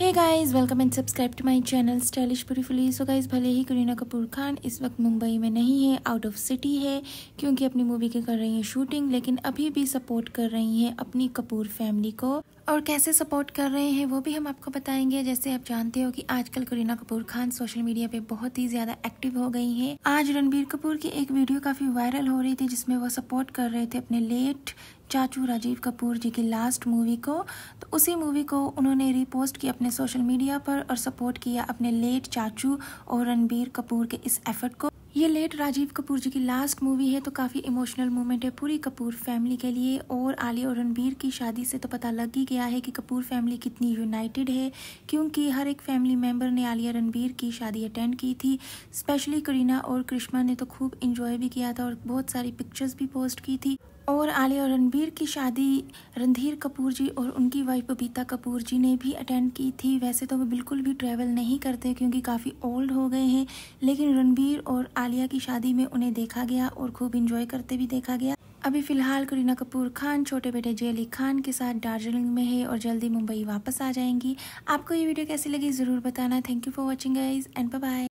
hey guys welcome and subscribe to my channel stylish beautifully so guys भले ही करीना कपूर खान इस वक्त मुंबई में नहीं है आउट ऑफ सिटी है क्योंकि अपनी मूवी की कर रही हैं शूटिंग लेकिन अभी भी सपोर्ट कर रही हैं अपनी कपूर फैमिली को और कैसे सपोर्ट कर रहे हैं वो भी हम आपको बताएंगे जैसे आप जानते हो कि आजकल करीना कपूर खान सोशल मीडिया पे बहुत ही ज्यादा एक्टिव हो गई हैं आज रणबीर कपूर की एक वीडियो काफी वायरल हो रही थी जिसमें वो सपोर्ट कर रहे थे अपने लेट चाचू राजीव कपूर जी की लास्ट मूवी को तो उसी मूवी को उन्होंने रीपोस्ट किया अपने सोशल मीडिया पर और सपोर्ट किया अपने लेट चाचू और रणबीर कपूर के इस एफर्ट को ये लेट राजीव कपूर जी की लास्ट मूवी है तो काफ़ी इमोशनल मोमेंट है पूरी कपूर फैमिली के लिए और आलिया और रणबीर की शादी से तो पता लग ही गया है कि कपूर फैमिली कितनी यूनाइटेड है क्योंकि हर एक फैमिली मेम्बर ने आलिया रणबीर की शादी अटेंड की थी स्पेशली करीना और कृष्णा ने तो खूब इन्जॉय भी किया था और बहुत सारी पिक्चर्स भी पोस्ट की थी और आलिया और रणबीर की शादी रणधीर कपूर जी और उनकी वाइफ बबीता कपूर जी ने भी अटेंड की थी वैसे तो वो बिल्कुल भी ट्रैवल नहीं करते क्योंकि काफ़ी ओल्ड हो गए हैं लेकिन रणबीर और आलिया आलिया की शादी में उन्हें देखा गया और खूब इंजॉय करते भी देखा गया अभी फिलहाल करीना कपूर खान छोटे बेटे जय अली खान के साथ दार्जिलिंग में है और जल्दी मुंबई वापस आ जाएंगी आपको ये वीडियो कैसी लगी ज़रूर बताना thank you for watching guys and bye